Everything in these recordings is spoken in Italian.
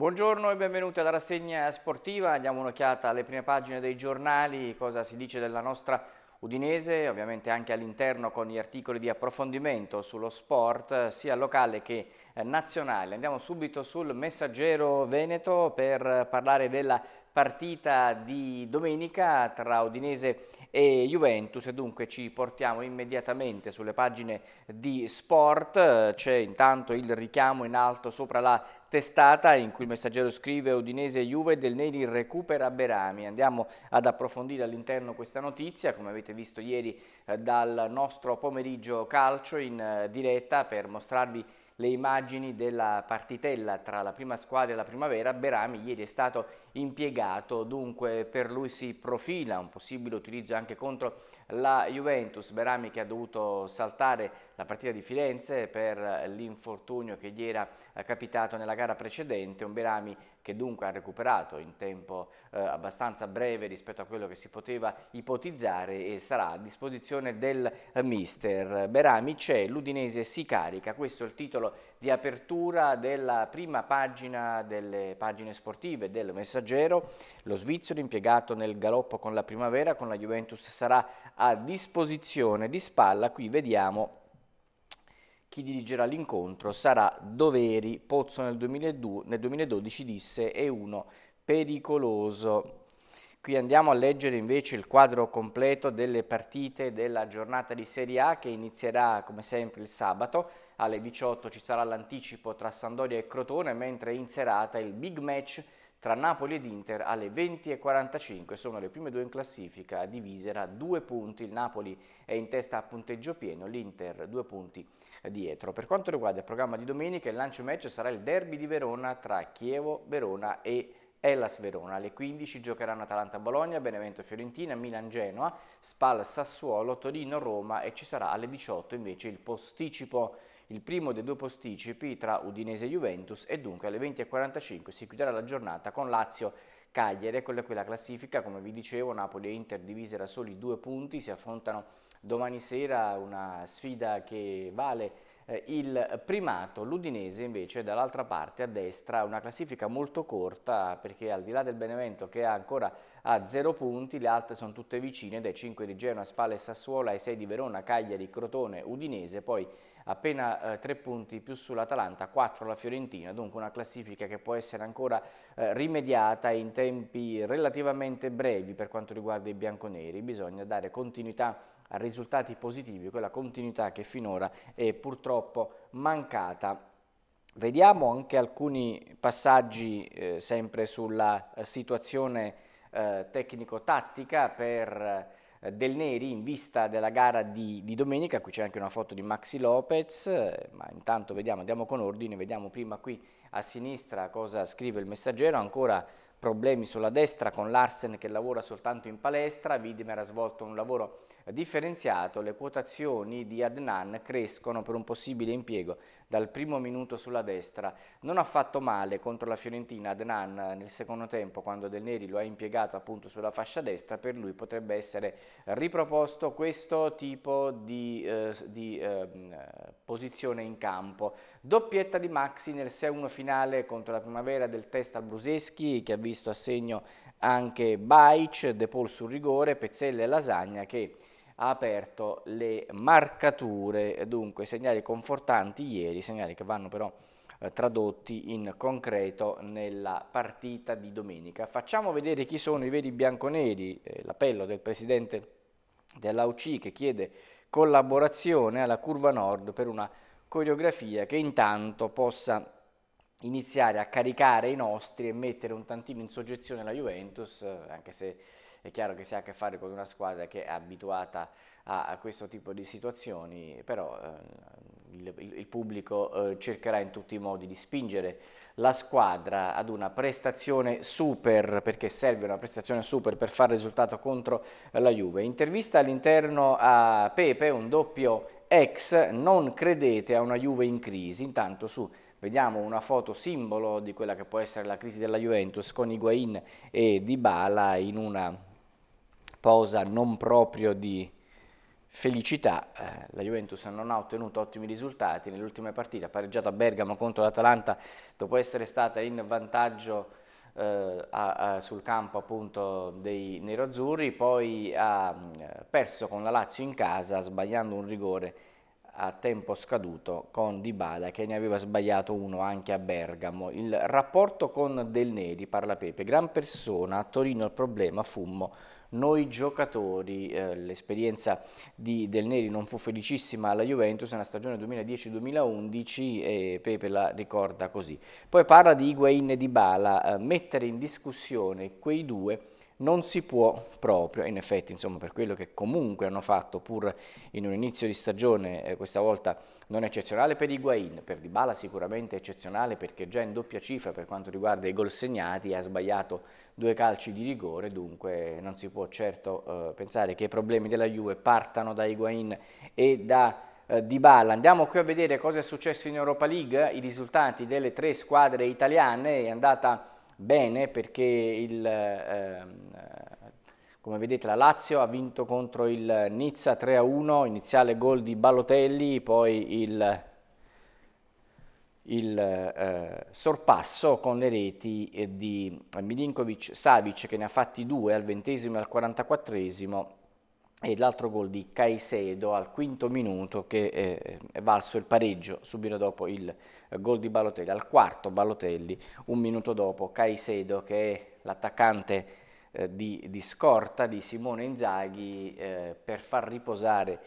Buongiorno e benvenuti alla rassegna sportiva, diamo un'occhiata alle prime pagine dei giornali, cosa si dice della nostra udinese, ovviamente anche all'interno con gli articoli di approfondimento sullo sport sia locale che eh, nazionale. Andiamo subito sul messaggero Veneto per parlare della partita di domenica tra Udinese e Juventus e dunque ci portiamo immediatamente sulle pagine di sport, c'è intanto il richiamo in alto sopra la testata in cui il messaggero scrive Udinese e Juve del Neri recupera Berami. Andiamo ad approfondire all'interno questa notizia, come avete visto ieri eh, dal nostro pomeriggio calcio in eh, diretta per mostrarvi le immagini della partitella tra la prima squadra e la primavera, Berami ieri è stato impiegato, dunque per lui si profila un possibile utilizzo anche contro la Juventus, Berami che ha dovuto saltare la partita di Firenze per l'infortunio che gli era capitato nella gara precedente, un Berami che dunque ha recuperato in tempo eh, abbastanza breve rispetto a quello che si poteva ipotizzare e sarà a disposizione del eh, mister. Berami c'è, l'Udinese si carica, questo è il titolo di apertura della prima pagina delle pagine sportive del Messaggero, lo svizzero impiegato nel galoppo con la primavera, con la Juventus sarà a disposizione di spalla, qui vediamo chi dirigerà l'incontro sarà Doveri. Pozzo nel 2012 disse è uno pericoloso. Qui andiamo a leggere invece il quadro completo delle partite della giornata di Serie A che inizierà come sempre il sabato. Alle 18 ci sarà l'anticipo tra Sandoria e Crotone, mentre in serata il big match tra Napoli ed Inter alle 20.45 sono le prime due in classifica, divise da due punti. Il Napoli è in testa a punteggio pieno, l'Inter due punti dietro. Per quanto riguarda il programma di domenica, il lancio match sarà il derby di Verona tra Chievo, Verona e Hellas Verona. Alle 15 giocheranno Atalanta-Bologna, Benevento-Fiorentina, Milan-Genoa, Spal-Sassuolo, Torino-Roma e ci sarà alle 18 invece il posticipo il primo dei due posticipi tra Udinese e Juventus e dunque alle 20.45 si chiuderà la giornata con Lazio Cagliari, quella qui la classifica, come vi dicevo, Napoli e Inter divise da soli due punti, si affrontano Domani sera una sfida che vale eh, il primato, l'Udinese invece dall'altra parte a destra una classifica molto corta perché al di là del Benevento che ha ancora a zero punti, le altre sono tutte vicine dai 5 di Genoa, Spalle e Sassuola ai 6 di Verona, Cagliari, Crotone, Udinese, poi appena eh, 3 punti più sull'Atalanta, 4 la Fiorentina, dunque una classifica che può essere ancora eh, rimediata in tempi relativamente brevi per quanto riguarda i bianconeri, bisogna dare continuità a risultati positivi, quella continuità che finora è purtroppo mancata Vediamo anche alcuni passaggi eh, sempre sulla situazione eh, tecnico-tattica per eh, Del Neri in vista della gara di, di domenica, qui c'è anche una foto di Maxi Lopez, eh, ma intanto vediamo, andiamo con ordine, vediamo prima qui a sinistra cosa scrive il messaggero, ancora problemi sulla destra con Larsen che lavora soltanto in palestra, Widmer ha svolto un lavoro differenziato le quotazioni di Adnan crescono per un possibile impiego dal primo minuto sulla destra. Non ha fatto male contro la Fiorentina Adnan nel secondo tempo quando Del Neri lo ha impiegato appunto sulla fascia destra, per lui potrebbe essere riproposto questo tipo di, eh, di eh, posizione in campo. Doppietta di Maxi nel 6-1 finale contro la primavera del test al Bruseschi che ha visto a segno anche Baic, De Paul sul rigore, Pezzella e Lasagna che ha aperto le marcature, dunque segnali confortanti ieri, segnali che vanno però eh, tradotti in concreto nella partita di domenica. Facciamo vedere chi sono i veri bianconeri, eh, l'appello del presidente dell'AUC che chiede collaborazione alla curva nord per una coreografia che intanto possa iniziare a caricare i nostri e mettere un tantino in soggezione la Juventus, eh, anche se è chiaro che si ha a che fare con una squadra che è abituata a, a questo tipo di situazioni, però eh, il, il, pubblico eh, cercherà in tutti i modi di spingere la squadra ad una prestazione super, perché serve una prestazione super per fare risultato contro la Juve. Intervista all'interno a Pepe, un doppio ex, non credete a una Juve in crisi, intanto su vediamo una foto simbolo di quella che può essere la crisi della Juventus con Higuain e Dybala in una posa non proprio di felicità, eh, la Juventus non ha ottenuto ottimi risultati nell'ultima partita, pareggiato a Bergamo contro l'Atalanta dopo essere stata in vantaggio eh, a, a, sul campo appunto dei neroazzurri, poi ha eh, perso con la Lazio in casa sbagliando un rigore a tempo scaduto con Di Dybala che ne aveva sbagliato uno anche a Bergamo. Il rapporto con Del Neri, parla Pepe, gran persona, a Torino il problema fummo noi giocatori. Eh, l'esperienza del Neri non fu felicissima alla Juventus nella stagione 2010-2011 e Pepe la ricorda così. Poi parla di Higuain e di Bala, eh, mettere in discussione quei due non si può proprio, in effetti insomma, per quello che comunque hanno fatto pur in un inizio di stagione eh, questa volta non eccezionale per Higuain, per Dybala sicuramente eccezionale perché già in doppia cifra per quanto riguarda i gol segnati ha sbagliato due calci di rigore, dunque non si può certo eh, pensare che i problemi della Juve partano da Higuain e da eh, Dybala. Andiamo qui a vedere cosa è successo in Europa League, i risultati delle tre squadre italiane, è andata bene perché il, eh, come vedete la Lazio ha vinto contro il Nizza 3-1, iniziale gol di Balotelli, poi il, il eh, sorpasso con le reti di Milinkovic-Savic che ne ha fatti due al ventesimo e al quarantaquattresimo e l'altro gol di Caicedo al quinto minuto che eh, è valso il pareggio subito dopo il eh, gol di Balotelli, al quarto Balotelli, un minuto dopo Caicedo che è l'attaccante eh, di, di, scorta di Simone Inzaghi per far riposare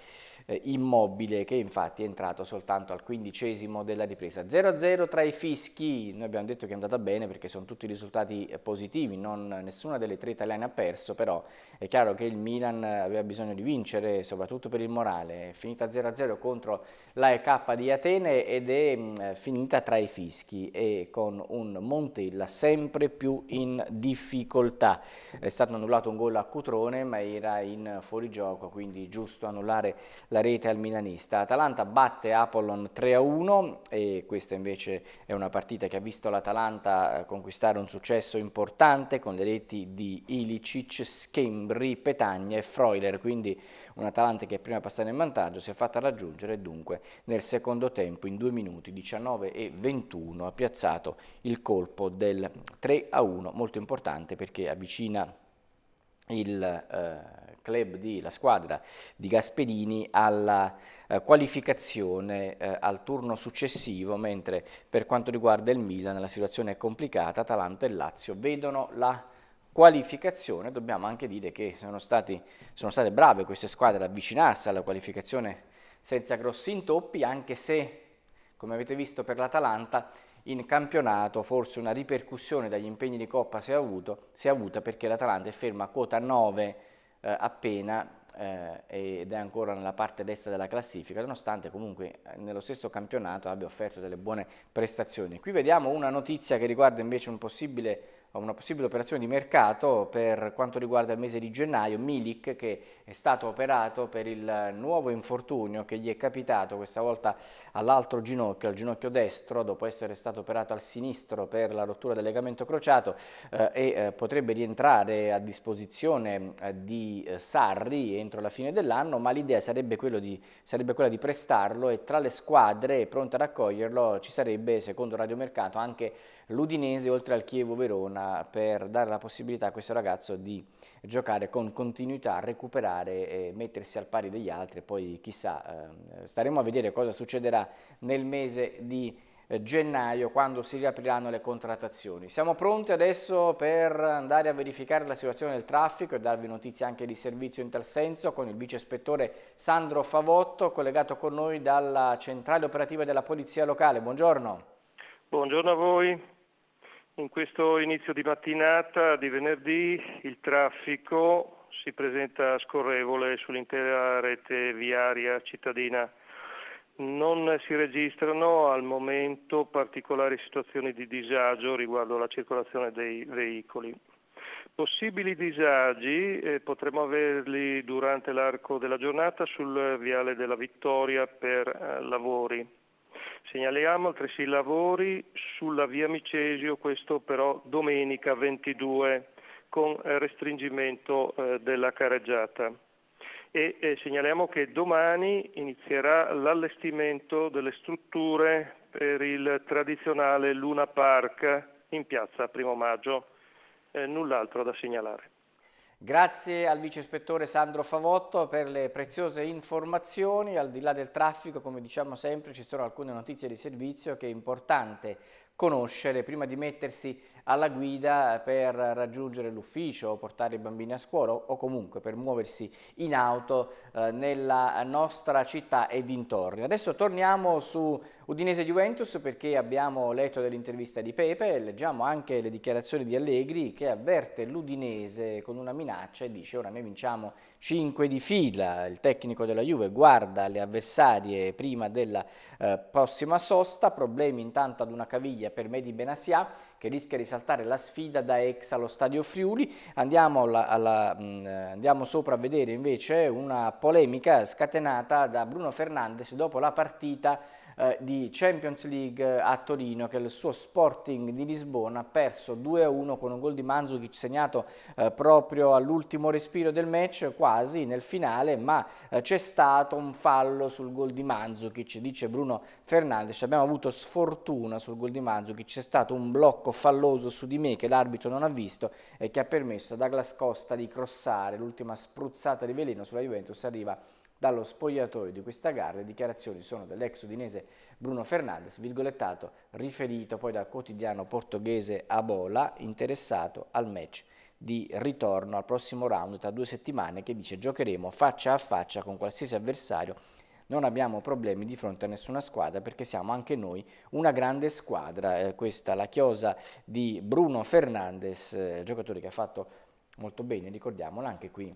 eh, immobile che infatti è entrato soltanto al quindicesimo della ripresa. 0-0 tra i fischi, noi abbiamo detto che è andata bene perché sono tutti risultati eh, positivi, non, nessuna delle tre italiane ha perso, però è chiaro che il Milan aveva bisogno di vincere, soprattutto per il morale, è finita 0-0 contro l'AEK di Atene ed è mh, mm, finita tra i fischi e con un Montella sempre più in difficoltà. È stato annullato un gol a Cutrone ma era in fuorigioco, quindi giusto annullare la rete al milanista. Atalanta batte Apollon 3-1 e questa invece è una partita che ha visto l'Atalanta eh, conquistare un successo importante con le reti di Ilicic, Schembri, Petagna e Freuler, quindi un'Atalanta che prima passata in vantaggio si è fatta raggiungere dunque nel secondo tempo in 2 minuti 19 e 21 ha piazzato il colpo del 3-1 molto importante perché avvicina il... Eh, club di, la squadra di Gasperini alla eh, qualificazione eh, al turno successivo, mentre per quanto riguarda il Milan la situazione è complicata, Atalanta e Lazio vedono la qualificazione, dobbiamo anche dire che sono, stati, sono state brave queste squadre ad avvicinarsi alla qualificazione senza grossi intoppi, anche se come avete visto per l'Atalanta in campionato forse una ripercussione dagli impegni di Coppa si è, avuto, si è avuta perché l'Atalanta è ferma a quota 9 eh, appena eh, ed è ancora nella parte destra della classifica, nonostante comunque eh, nello stesso campionato abbia offerto delle buone prestazioni. Qui vediamo una notizia che riguarda invece un possibile una possibile operazione di mercato per quanto riguarda il mese di gennaio, Milik che è stato operato per il nuovo infortunio che gli è capitato questa volta all'altro ginocchio, al ginocchio destro, dopo essere stato operato al sinistro per la rottura del legamento crociato eh, e eh, potrebbe rientrare a disposizione eh, di eh, Sarri entro la fine dell'anno, ma l'idea sarebbe, sarebbe, quella di prestarlo e tra le squadre pronte ad accoglierlo ci sarebbe, secondo Radio Mercato, anche l'Udinese oltre al Chievo Verona per dare la possibilità a questo ragazzo di giocare con continuità, recuperare, e mettersi al pari degli altri, poi chissà, ehm, staremo a vedere cosa succederà nel mese di eh, gennaio quando si riapriranno le contrattazioni. Siamo pronti adesso per andare a verificare la situazione del traffico e darvi notizie anche di servizio in tal senso con il vice ispettore Sandro Favotto collegato con noi dalla centrale operativa della Polizia Locale. Buongiorno. Buongiorno a voi. In questo inizio di mattinata di venerdì il traffico si presenta scorrevole sull'intera rete viaria cittadina. Non si registrano al momento particolari situazioni di disagio riguardo alla circolazione dei veicoli. Possibili disagi eh, potremo averli durante l'arco della giornata sul viale della Vittoria per eh, lavori. Segnaliamo altresì i lavori sulla via Micesio, questo però domenica 22 con eh, restringimento eh, della careggiata. E, eh, segnaliamo che domani inizierà l'allestimento delle strutture per il tradizionale Luna Park in piazza Primo Maggio. null'altro da segnalare. Grazie al vice ispettore Sandro Favotto per le preziose informazioni. Al di là del traffico, come diciamo sempre, ci sono alcune notizie di servizio che è importante conoscere prima di mettersi alla guida per raggiungere l'ufficio o portare i bambini a scuola o comunque per muoversi in auto eh, nella nostra città e dintorni. Adesso torniamo su Udinese-Juventus perché abbiamo letto dell'intervista di Pepe e leggiamo anche le dichiarazioni di Allegri che avverte l'Udinese con una minaccia e dice ora noi vinciamo 5 di fila, il tecnico della Juve guarda le avversarie prima della eh, prossima sosta, problemi intanto ad una caviglia per Medi Benassia che rischia di saltare la sfida da ex allo Stadio Friuli, andiamo, alla, alla, mm, mh, andiamo sopra a vedere invece una polemica scatenata da Bruno Fernandes dopo la partita eh, di Champions League eh, a Torino che il suo Sporting di Lisbona ha perso 2-1 con un gol di Manzukic segnato eh, proprio all'ultimo respiro del match, quasi nel finale, ma c'è stato un fallo sul gol di Manzukic, dice Bruno Fernandes, abbiamo avuto sfortuna sul gol di Manzukic, c'è stato un blocco falloso su di me che l'arbitro non ha visto e che ha permesso a Douglas Costa di crossare, l'ultima spruzzata di veleno sulla Juventus arriva dallo spogliatoio di questa gara. Le dichiarazioni sono dell'ex udinese Bruno Fernandes, virgolettato, riferito poi dal quotidiano portoghese Abola, interessato al match di ritorno al prossimo round tra due settimane che dice giocheremo faccia a faccia con qualsiasi avversario non abbiamo problemi di fronte a nessuna squadra perché siamo anche noi una grande squadra. Eh, questa la chiosa di Bruno Fernandes, eh, giocatore che ha fatto molto bene, ricordiamolo anche qui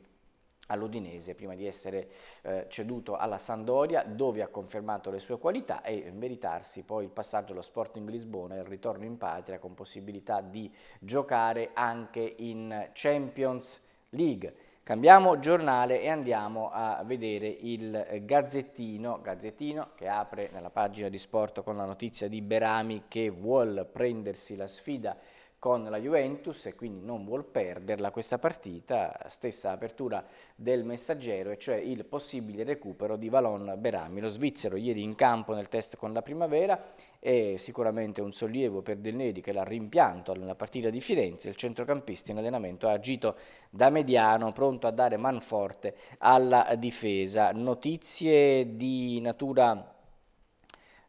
all'Udinese prima di essere eh, ceduto alla Sandoria dove ha confermato le sue qualità e eh, meritarsi poi il passaggio allo Sporting Lisbona e il ritorno in patria con possibilità di giocare anche in Champions League. Cambiamo giornale e andiamo a vedere il Gazzettino, Gazzettino che apre nella pagina di sport con la notizia di Berami che vuole prendersi la sfida con la Juventus e quindi non vuol perderla questa partita, stessa apertura del messaggero, e cioè il possibile recupero di Valon Berami, lo svizzero ieri in campo nel test con la primavera è sicuramente un sollievo per Del Neri che l'ha rimpianto nella partita di Firenze, il centrocampista in allenamento ha agito da mediano, pronto a dare man forte alla difesa. Notizie di natura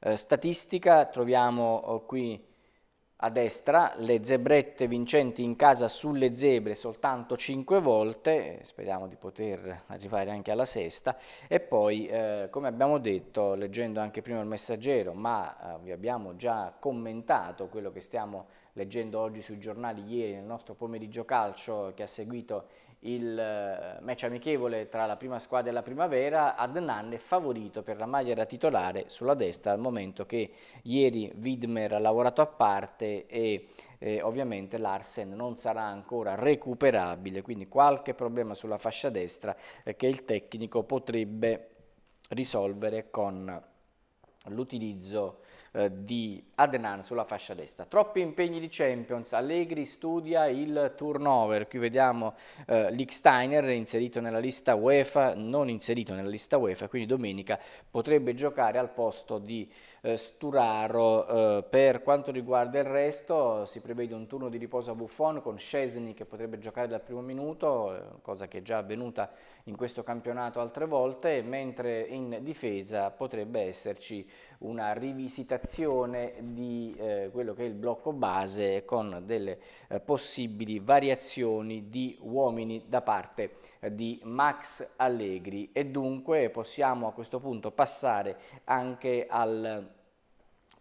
eh, statistica troviamo oh, qui a destra, le zebrette vincenti in casa sulle zebre soltanto 5 volte, speriamo di poter arrivare anche alla sesta, e poi eh, come abbiamo detto, leggendo anche prima il messaggero, ma eh, vi abbiamo già commentato quello che stiamo leggendo oggi sui giornali, ieri nel nostro pomeriggio calcio che ha seguito il eh, match amichevole tra la prima squadra e la primavera, Adnan è favorito per la maglia da titolare sulla destra al momento che ieri Widmer ha lavorato a parte e eh, ovviamente l'Arsen non sarà ancora recuperabile, quindi qualche problema sulla fascia destra eh, che il tecnico potrebbe risolvere con l'utilizzo eh, di Adnan sulla fascia destra. Troppi impegni di Champions, Allegri studia il turnover, qui vediamo eh, Licksteiner inserito nella lista UEFA, non inserito nella lista UEFA, quindi domenica potrebbe giocare al posto di eh, Sturaro. Eh, per quanto riguarda il resto si prevede un turno di riposo a Buffon con Scesni che potrebbe giocare dal primo minuto, eh, cosa che è già avvenuta in questo campionato altre volte, mentre in difesa potrebbe esserci una rivisitazione rappresentazione di eh, quello che è il blocco base con delle eh, possibili variazioni di uomini da parte eh, di Max Allegri e dunque possiamo a questo punto passare anche al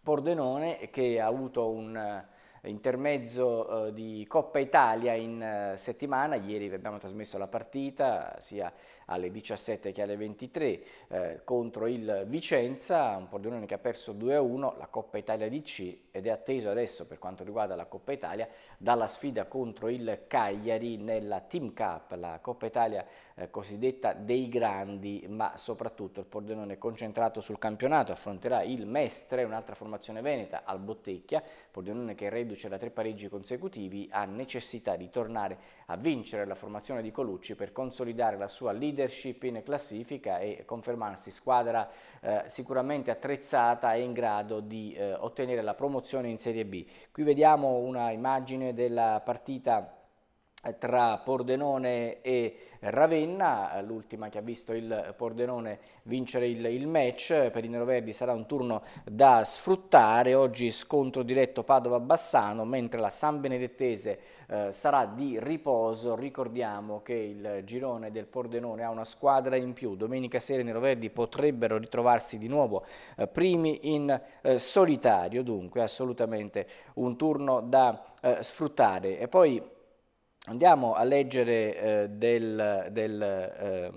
Pordenone che ha avuto un eh, intermezzo eh, di Coppa Italia in settimana, ieri vi abbiamo trasmesso la partita sia alle 17 che alle 23 eh, contro il Vicenza, un Pordenone che ha perso 2-1, la Coppa Italia di C ed è atteso adesso per quanto riguarda la Coppa Italia dalla sfida contro il Cagliari nella Team Cup, la Coppa Italia eh, cosiddetta dei grandi, ma soprattutto il Pordenone concentrato sul campionato, affronterà il Mestre, un'altra formazione veneta, al Bottecchia, Pordenone che reduce da tre pareggi consecutivi ha necessità di tornare a vincere la formazione di Colucci per consolidare la sua leadership leadership in classifica e confermarsi squadra eh, sicuramente attrezzata e in grado di eh, ottenere la promozione in Serie B. Qui vediamo una immagine della partita tra Pordenone e Ravenna, l'ultima che ha visto il Pordenone vincere il, il, match, per i neroverdi sarà un turno da sfruttare, oggi scontro diretto Padova-Bassano, mentre la San Benedettese eh, sarà di riposo, ricordiamo che il girone del Pordenone ha una squadra in più, domenica sera i neroverdi potrebbero ritrovarsi di nuovo eh, primi in eh, solitario, dunque assolutamente un turno da eh, sfruttare. E poi Andiamo a leggere eh, del, del, eh,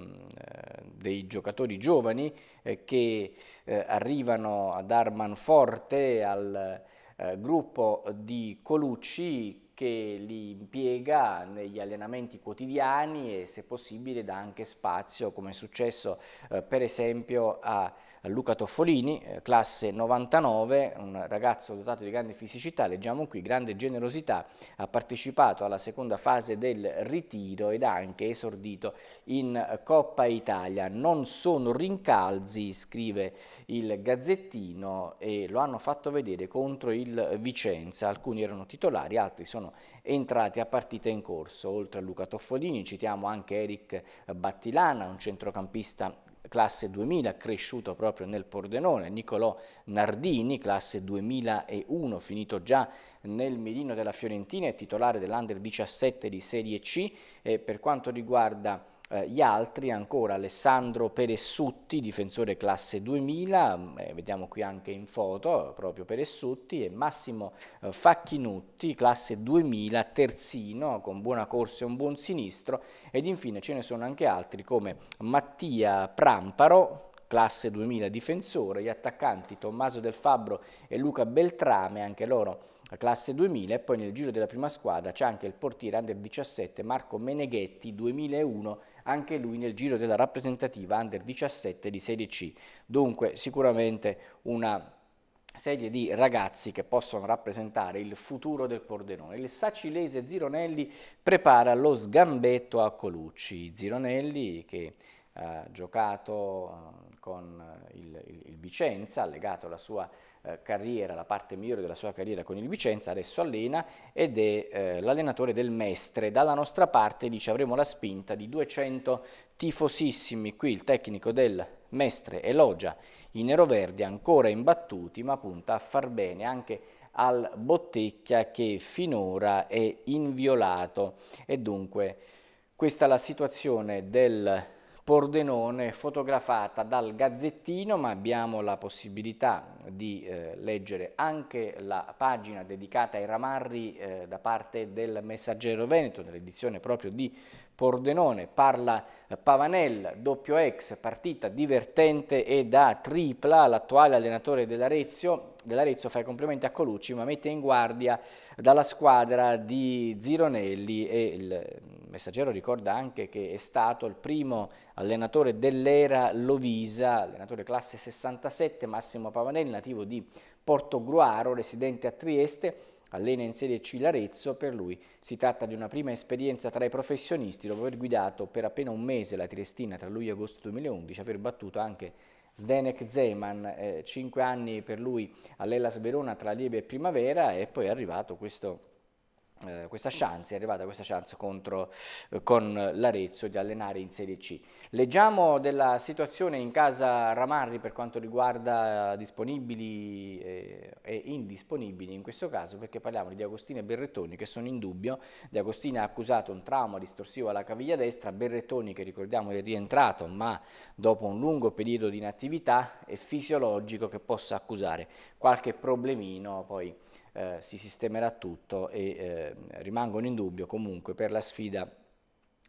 dei giocatori giovani eh, che eh, arrivano ad Armanforte, al eh, gruppo di Colucci che li impiega negli allenamenti quotidiani e se possibile dà anche spazio, come è successo eh, per esempio a Luca Toffolini, eh, classe 99, un ragazzo dotato di grande fisicità, leggiamo qui, grande generosità, ha partecipato alla seconda fase del ritiro ed ha anche esordito in eh, Coppa Italia. Non sono rincalzi, scrive il Gazzettino, e lo hanno fatto vedere contro il Vicenza. Alcuni erano titolari, altri sono entrati a partita in corso. Oltre a Luca Toffolini citiamo anche Eric Battilana, un centrocampista classe 2000, cresciuto proprio nel Pordenone, Niccolò Nardini, classe 2001, finito già nel mirino della Fiorentina, è titolare dell'Under 17 di Serie C. E per quanto riguarda eh, gli altri ancora Alessandro Peressutti, difensore classe 2000, mm, eh, vediamo qui anche in foto proprio Peressutti, e Massimo eh, Facchinutti, classe 2000, terzino, con buona corsa e un buon sinistro, ed infine ce ne sono anche altri come Mattia Pramparo, classe 2000 difensore, gli attaccanti Tommaso Del Fabbro e Luca Beltrame, anche loro eh, classe 2000 e poi nel giro della prima squadra c'è anche il portiere under 17 Marco Meneghetti 2001 anche lui nel giro della rappresentativa under 17 di Serie C. Dunque sicuramente una serie di ragazzi che possono rappresentare il futuro del Pordenone. Il Sacilese Zironelli prepara lo sgambetto a Colucci. Zironelli che ha giocato eh, con il, il, il Vicenza, ha legato la sua eh, carriera, la parte migliore della sua carriera con il Vicenza, adesso allena ed è eh, l'allenatore del Mestre. Dalla nostra parte dice avremo la spinta di 200 tifosissimi, qui il tecnico del Mestre elogia i neroverdi ancora imbattuti ma punta a far bene anche al Bottecchia che finora è inviolato e dunque questa è la situazione del Pordenone fotografata dal Gazzettino, ma abbiamo la possibilità di eh, leggere anche la pagina dedicata ai ramarri eh, da parte del Messaggero Veneto, nell'edizione proprio di Pordenone, parla Pavanel, doppio ex, partita divertente e da tripla, l'attuale allenatore dell'Arezzo, dell'Arezzo fa i complimenti a Colucci ma mette in guardia dalla squadra di Zironelli e il messaggero ricorda anche che è stato il primo allenatore dell'era Lovisa, allenatore classe 67, Massimo Pavanel, nativo di Portogruaro, residente a Trieste, Allena in sede C l'Arezzo, per lui si tratta di una prima esperienza tra i professionisti dopo aver guidato per appena un mese la Triestina tra luglio e agosto 2011, aver battuto anche Zdenek Zeman, eh, 5 anni per lui all'Ellas Verona tra Lieve e Primavera e poi è arrivato questo eh, questa chance, è arrivata questa chance contro, eh, con l'Arezzo di allenare in Serie C. Leggiamo della situazione in casa Ramarri per quanto riguarda disponibili eh, e indisponibili in questo caso perché parliamo di Agostina e Berrettoni che sono in dubbio. Di Agostina ha accusato un trauma distorsivo alla caviglia destra, Berrettoni che ricordiamo è rientrato ma dopo un lungo periodo di inattività è fisiologico che possa accusare qualche problemino poi eh, si sistemerà tutto e eh, rimangono in dubbio comunque per la sfida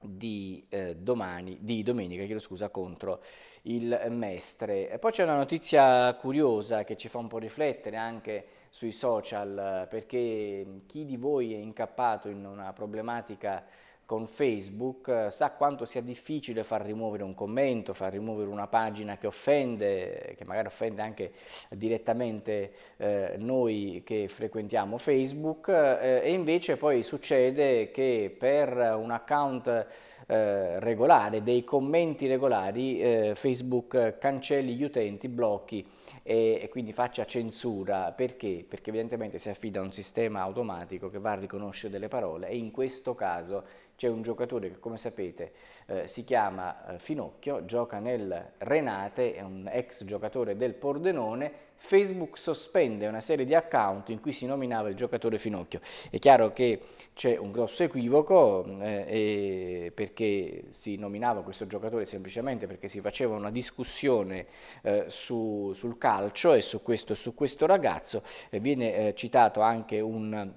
di, eh, domani, di domenica scusa, contro il Mestre. E poi c'è una notizia curiosa che ci fa un po' riflettere anche sui social, perché chi di voi è incappato in una problematica con Facebook eh, sa quanto sia difficile far rimuovere un commento, far rimuovere una pagina che offende, che magari offende anche direttamente eh, noi che frequentiamo Facebook eh, e invece poi succede che per un account eh, regolare, dei commenti regolari, eh, Facebook cancelli gli utenti, blocchi e, e quindi faccia censura, perché? Perché evidentemente si affida a un sistema automatico che va a riconoscere delle parole e in questo caso c'è un giocatore che come sapete eh, si chiama eh, Finocchio, gioca nel Renate, è un ex giocatore del Pordenone, Facebook sospende una serie di account in cui si nominava il giocatore Finocchio. È chiaro che c'è un grosso equivoco mm, eh, perché si nominava questo giocatore semplicemente perché si faceva una discussione eh, su, sul calcio e su questo, su questo ragazzo. Eh, viene eh, citato anche un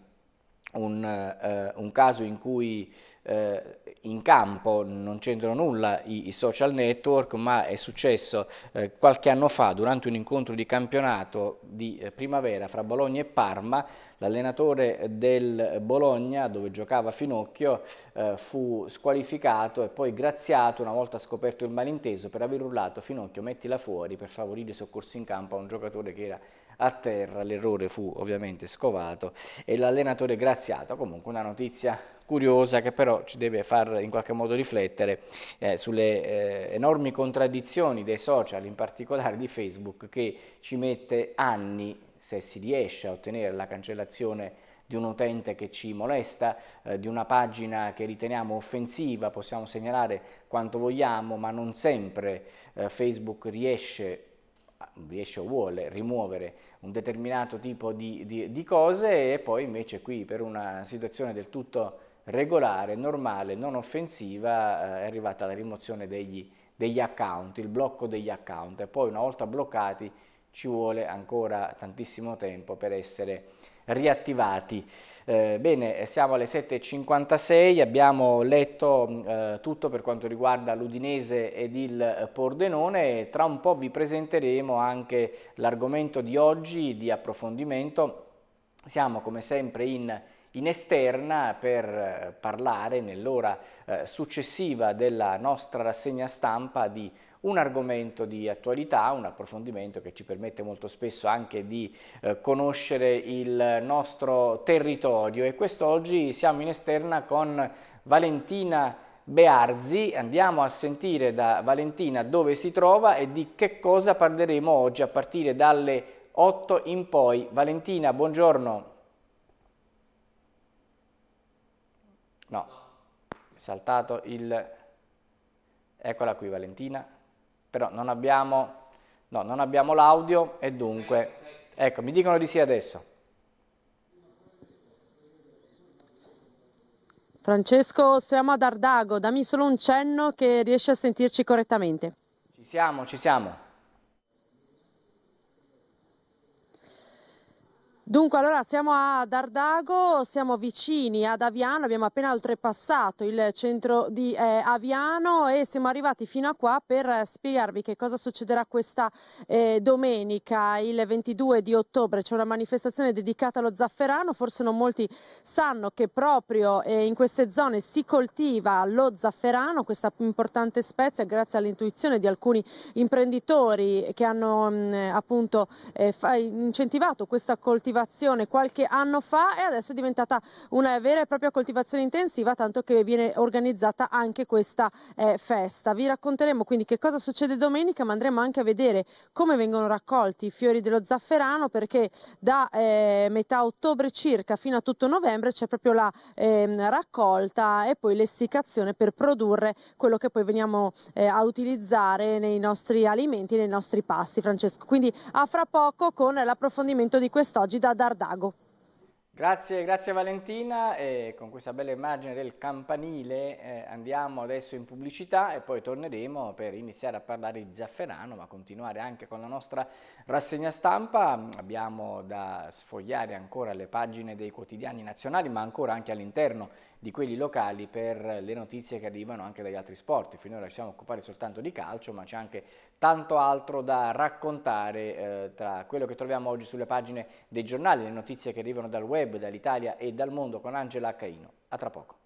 un, eh, un, caso in cui eh, in campo non c'entrano nulla i, i, social network, ma è successo eh, qualche anno fa durante un incontro di campionato di eh, primavera fra Bologna e Parma, l'allenatore del Bologna, dove giocava Finocchio, eh, fu squalificato e poi graziato una volta scoperto il malinteso per aver urlato Finocchio mettila fuori per favorire i soccorsi in campo a un giocatore che era a terra, l'errore fu ovviamente scovato e l'allenatore graziato, comunque una notizia curiosa che però ci deve far in qualche modo riflettere eh, sulle eh, enormi contraddizioni dei social, in particolare di Facebook, che ci mette anni, se si riesce a ottenere la cancellazione di un utente che ci molesta, eh, di una pagina che riteniamo offensiva, possiamo segnalare quanto vogliamo, ma non sempre eh, Facebook riesce a riesce o vuole rimuovere un determinato tipo di, di, di cose e poi invece qui per una situazione del tutto regolare, normale, non offensiva eh, è arrivata la rimozione degli, degli, account, il blocco degli account e poi una volta bloccati ci vuole ancora tantissimo tempo per essere riattivati. Eh, bene, siamo alle 7.56, abbiamo letto mm, eh, tutto per quanto riguarda l'Udinese ed il Pordenone e tra un po' vi presenteremo anche l'argomento di oggi di approfondimento. Siamo come sempre in in esterna per eh, parlare nell'ora eh, successiva della nostra rassegna stampa di un argomento di attualità, un approfondimento che ci permette molto spesso anche di eh, conoscere il nostro territorio e quest'oggi siamo in esterna con Valentina Bearzi, andiamo a sentire da Valentina dove si trova e di che cosa parleremo oggi a partire dalle 8 in poi. Valentina, buongiorno. No, saltato il... Eccola qui Valentina però non abbiamo, no, non abbiamo l'audio e dunque, ecco, mi dicono di sì adesso. Francesco, siamo ad Ardago, dammi solo un cenno che riesci a sentirci correttamente. Ci siamo, ci siamo. Dunque, allora siamo a Dardago, siamo vicini ad Aviano, abbiamo appena oltrepassato il centro di eh, Aviano e siamo arrivati fino a qua per eh, spiegarvi che cosa succederà questa eh, domenica, il 22 di ottobre. C'è una manifestazione dedicata allo zafferano, forse non molti sanno che proprio eh, in queste zone si coltiva lo zafferano, questa importante spezia, grazie all'intuizione di alcuni imprenditori che hanno mh, mm, appunto eh, incentivato questa coltivazione coltivazione qualche anno fa e adesso è diventata una vera e propria coltivazione intensiva, tanto che viene organizzata anche questa eh, festa. Vi racconteremo quindi che cosa succede domenica, ma andremo anche a vedere come vengono raccolti i fiori dello zafferano, perché da eh, metà ottobre circa fino a tutto novembre c'è proprio la eh, raccolta e poi l'essiccazione per produrre quello che poi veniamo eh, a utilizzare nei nostri alimenti, nei nostri pasti, Francesco. Quindi a fra poco con l'approfondimento di quest'oggi da Dardago. Grazie, grazie Valentina e con questa bella immagine del campanile eh, andiamo adesso in pubblicità e poi torneremo per iniziare a parlare di Zafferano ma continuare anche con la nostra rassegna stampa. Abbiamo da sfogliare ancora le pagine dei quotidiani nazionali ma ancora anche all'interno di quelli locali per le notizie che arrivano anche dagli altri sport. Finora ci siamo occupati soltanto di calcio ma c'è anche tanto altro da raccontare eh, tra quello che troviamo oggi sulle pagine dei giornali, le notizie che arrivano dal web, dall'Italia e dal mondo con Angela Caino. A tra poco.